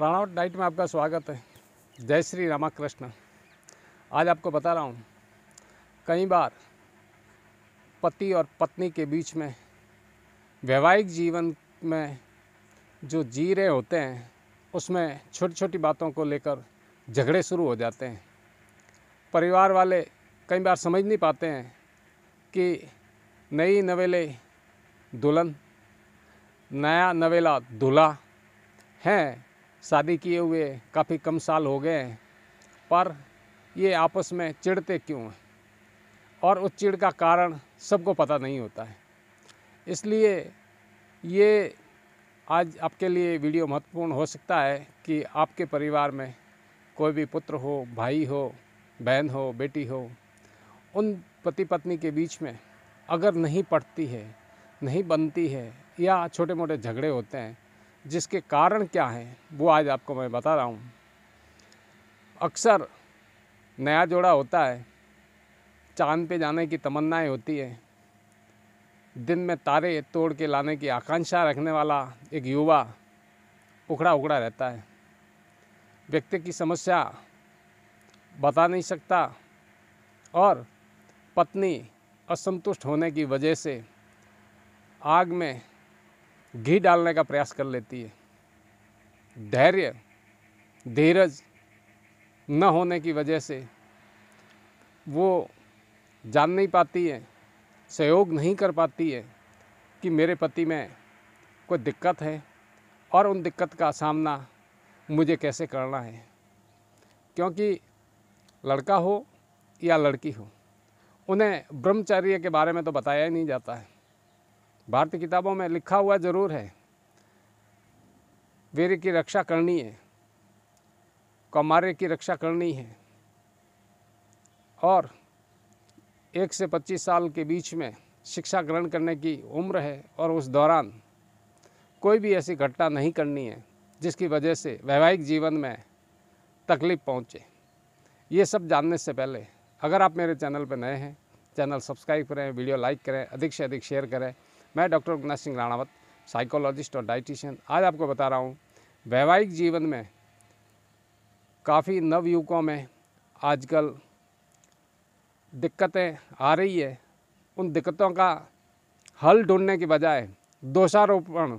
राणावट diet में आपका स्वागत है जय श्री रामाकृष्ण आज आपको बता रहा हूँ कई बार पति और पत्नी के बीच में वैवाहिक जीवन में जो जी रहे होते हैं उसमें छोटी छोटी बातों को लेकर झगड़े शुरू हो जाते हैं परिवार वाले कई बार समझ नहीं पाते हैं कि नई नवेले दुल्हन नया नवेला दूल्हा हैं शादी किए हुए काफ़ी कम साल हो गए हैं पर ये आपस में चिड़ते क्यों हैं और उस चिड़ का कारण सबको पता नहीं होता है इसलिए ये आज आपके लिए वीडियो महत्वपूर्ण हो सकता है कि आपके परिवार में कोई भी पुत्र हो भाई हो बहन हो बेटी हो उन पति पत्नी के बीच में अगर नहीं पटती है नहीं बनती है या छोटे मोटे झगड़े होते हैं जिसके कारण क्या हैं वो आज आपको मैं बता रहा हूँ अक्सर नया जोड़ा होता है चांद पे जाने की तमन्नाएं होती है दिन में तारे तोड़ के लाने की आकांक्षा रखने वाला एक युवा उखड़ा उखड़ा रहता है व्यक्ति की समस्या बता नहीं सकता और पत्नी असंतुष्ट होने की वजह से आग में घी डालने का प्रयास कर लेती है धैर्य धीरज न होने की वजह से वो जान नहीं पाती है सहयोग नहीं कर पाती है कि मेरे पति में कोई दिक्कत है और उन दिक्कत का सामना मुझे कैसे करना है क्योंकि लड़का हो या लड़की हो उन्हें ब्रह्मचर्य के बारे में तो बताया ही नहीं जाता है भारतीय किताबों में लिखा हुआ ज़रूर है वीर की रक्षा करनी है कौमार्य की रक्षा करनी है और एक से पच्चीस साल के बीच में शिक्षा ग्रहण करने की उम्र है और उस दौरान कोई भी ऐसी घटना नहीं करनी है जिसकी वजह से वैवाहिक जीवन में तकलीफ पहुँचे ये सब जानने से पहले अगर आप मेरे चैनल पर नए हैं चैनल सब्सक्राइब करें वीडियो लाइक करें अधिक से अधिक शेयर करें मैं डॉक्टर गुना सिंह राणावत साइकोलॉजिस्ट और डाइटिशियन आज आपको बता रहा हूँ वैवाहिक जीवन में काफ़ी नवयुवकों में आजकल दिक्कतें आ रही है उन दिक्कतों का हल ढूंढने के बजाय दोषारोपण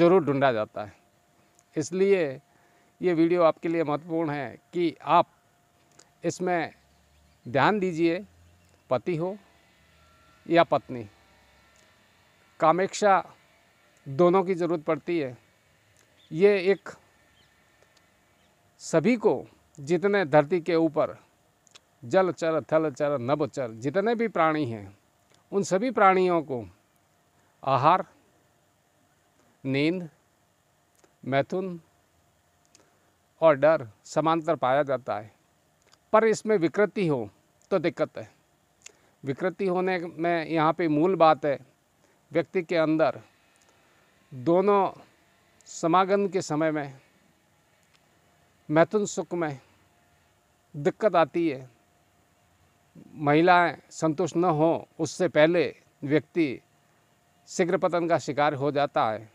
जरूर ढूंढा जाता है इसलिए ये वीडियो आपके लिए महत्वपूर्ण है कि आप इसमें ध्यान दीजिए पति हो या पत्नी कामेक्षा दोनों की ज़रूरत पड़ती है ये एक सभी को जितने धरती के ऊपर जल चर थल चर चर जितने भी प्राणी हैं उन सभी प्राणियों को आहार नींद मैथुन और डर समांतर पाया जाता है पर इसमें विकृति हो तो दिक्कत है विकृति होने में यहाँ पे मूल बात है व्यक्ति के अंदर दोनों समागम के समय में मैथुन सुख में दिक्कत आती है महिलाएं संतुष्ट न हो उससे पहले व्यक्ति शीघ्र पतन का शिकार हो जाता है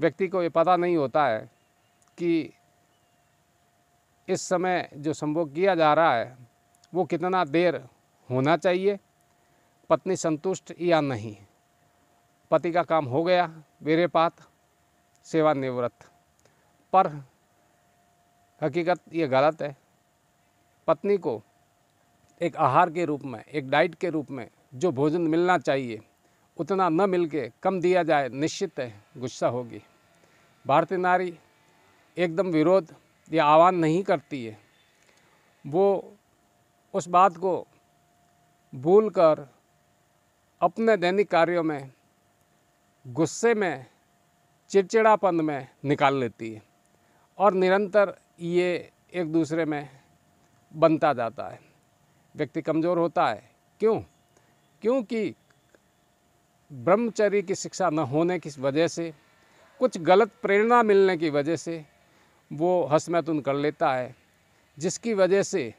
व्यक्ति को ये पता नहीं होता है कि इस समय जो संभोग किया जा रहा है वो कितना देर होना चाहिए पत्नी संतुष्ट या नहीं पति का काम हो गया बेरेपात सेवानिवृत्त पर हकीकत ये गलत है पत्नी को एक आहार के रूप में एक डाइट के रूप में जो भोजन मिलना चाहिए उतना न मिल के कम दिया जाए निश्चित है गुस्सा होगी भारतीय नारी एकदम विरोध या आह्वान नहीं करती है वो उस बात को भूल कर अपने दैनिक कार्यों में गुस्से में चिड़चिड़ापन में निकाल लेती है और निरंतर ये एक दूसरे में बनता जाता है व्यक्ति कमज़ोर होता है क्यों क्योंकि ब्रह्मचर्य की शिक्षा न होने की वजह से कुछ गलत प्रेरणा मिलने की वजह से वो हस्तमैथुन कर लेता है जिसकी वजह से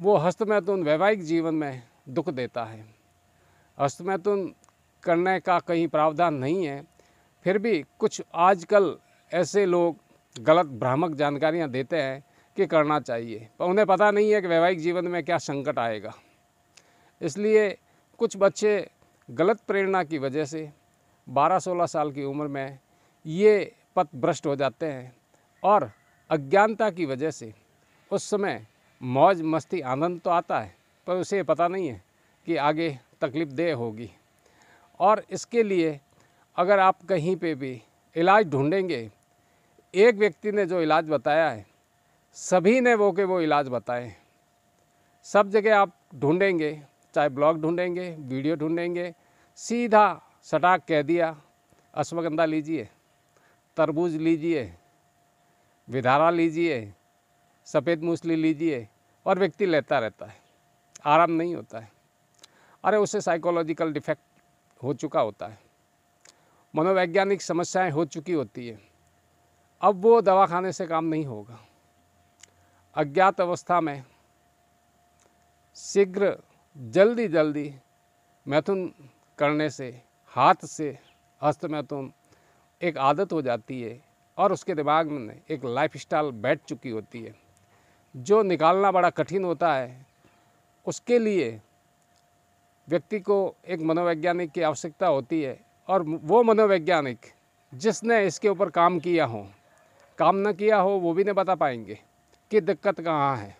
वो हस्तमैथुन वैवाहिक जीवन में दुख देता है हस्तमैथुन करने का कहीं प्रावधान नहीं है फिर भी कुछ आजकल ऐसे लोग गलत भ्रामक जानकारियां देते हैं कि करना चाहिए पर उन्हें पता नहीं है कि वैवाहिक जीवन में क्या संकट आएगा इसलिए कुछ बच्चे गलत प्रेरणा की वजह से 12-16 साल की उम्र में ये पथ भ्रष्ट हो जाते हैं और अज्ञानता की वजह से उस समय मौज मस्ती आनंद तो आता है पर उसे पता नहीं है कि आगे तकलीफ देह होगी और इसके लिए अगर आप कहीं पे भी इलाज ढूंढेंगे एक व्यक्ति ने जो इलाज बताया है सभी ने वो के वो इलाज बताए सब जगह आप ढूंढेंगे चाहे ब्लॉग ढूंढेंगे वीडियो ढूंढेंगे सीधा सटाक कह दिया अश्वगंधा लीजिए तरबूज लीजिए विधारा लीजिए सफ़ेद मूसली लीजिए और व्यक्ति लेता रहता है आराम नहीं होता है अरे उसे साइकोलॉजिकल डिफेक्ट हो चुका होता है मनोवैज्ञानिक समस्याएं हो चुकी होती है अब वो दवा खाने से काम नहीं होगा अज्ञात अवस्था में शीघ्र जल्दी जल्दी मैथुन करने से हाथ से हस्त मैथुन एक आदत हो जाती है और उसके दिमाग में एक लाइफ स्टाइल बैठ चुकी होती है जो निकालना बड़ा कठिन होता है उसके लिए व्यक्ति को एक मनोवैज्ञानिक की आवश्यकता होती है और वो मनोवैज्ञानिक जिसने इसके ऊपर काम किया हो काम न किया हो वो भी नहीं बता पाएंगे कि दिक्कत कहाँ है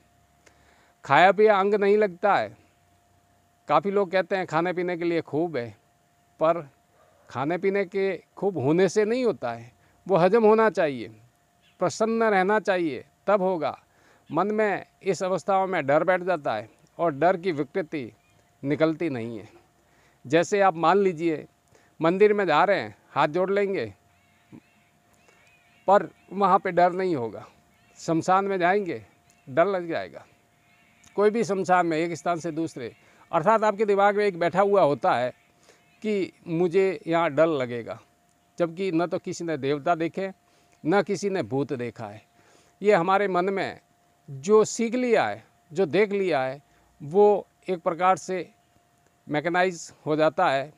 खाया पिया अंग नहीं लगता है काफ़ी लोग कहते हैं खाने पीने के लिए खूब है पर खाने पीने के खूब होने से नहीं होता है वो हजम होना चाहिए प्रसन्न रहना चाहिए तब होगा मन में इस अवस्थाओं में डर बैठ जाता है और डर की विकृति निकलती नहीं है जैसे आप मान लीजिए मंदिर में जा रहे हैं हाथ जोड़ लेंगे पर वहाँ पे डर नहीं होगा शमशान में जाएंगे डर लग जाएगा कोई भी शमशान में एक स्थान से दूसरे अर्थात आपके दिमाग में एक बैठा हुआ होता है कि मुझे यहाँ डर लगेगा जबकि न तो किसी ने देवता देखे न किसी ने भूत देखा है ये हमारे मन में जो सीख लिया है जो देख लिया है वो एक प्रकार से मैकेनाइज हो जाता है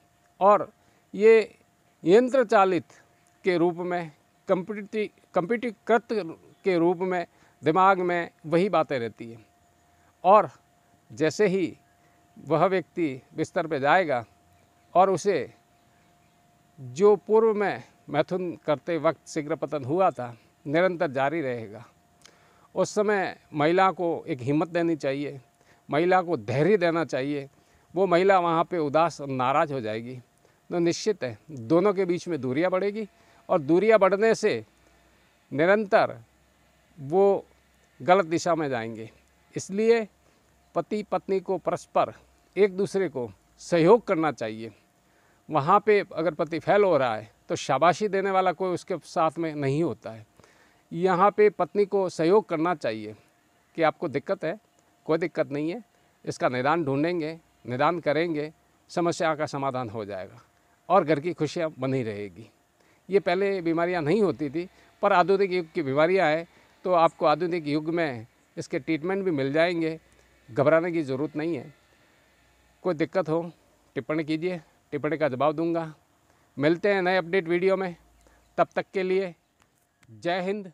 और ये यंत्र चालित के रूप में कंप्यूटी कृत के रूप में दिमाग में वही बातें रहती हैं और जैसे ही वह व्यक्ति बिस्तर पर जाएगा और उसे जो पूर्व में मैथुन करते वक्त शीघ्र पतन हुआ था निरंतर जारी रहेगा उस समय महिला को एक हिम्मत देनी चाहिए महिला को धैर्य देना चाहिए वो महिला वहाँ पे उदास और नाराज़ हो जाएगी तो निश्चित है दोनों के बीच में दूरियाँ बढ़ेगी और दूरियाँ बढ़ने से निरंतर वो गलत दिशा में जाएंगे इसलिए पति पत्नी को परस्पर एक दूसरे को सहयोग करना चाहिए वहाँ पे अगर पति फैल हो रहा है तो शाबाशी देने वाला कोई उसके साथ में नहीं होता है यहाँ पे पत्नी को सहयोग करना चाहिए कि आपको दिक्कत है कोई दिक्कत नहीं है इसका निदान ढूंढेंगे निदान करेंगे समस्या का समाधान हो जाएगा और घर की खुशियाँ बनी रहेगी ये पहले बीमारियाँ नहीं होती थी पर आधुनिक युग की बीमारियाँ आए तो आपको आधुनिक युग में इसके ट्रीटमेंट भी मिल जाएंगे घबराने की ज़रूरत नहीं है कोई दिक्कत हो टिप्पणी कीजिए टिप्पणी का जवाब दूंगा मिलते हैं नए अपडेट वीडियो में तब तक के लिए जय हिंद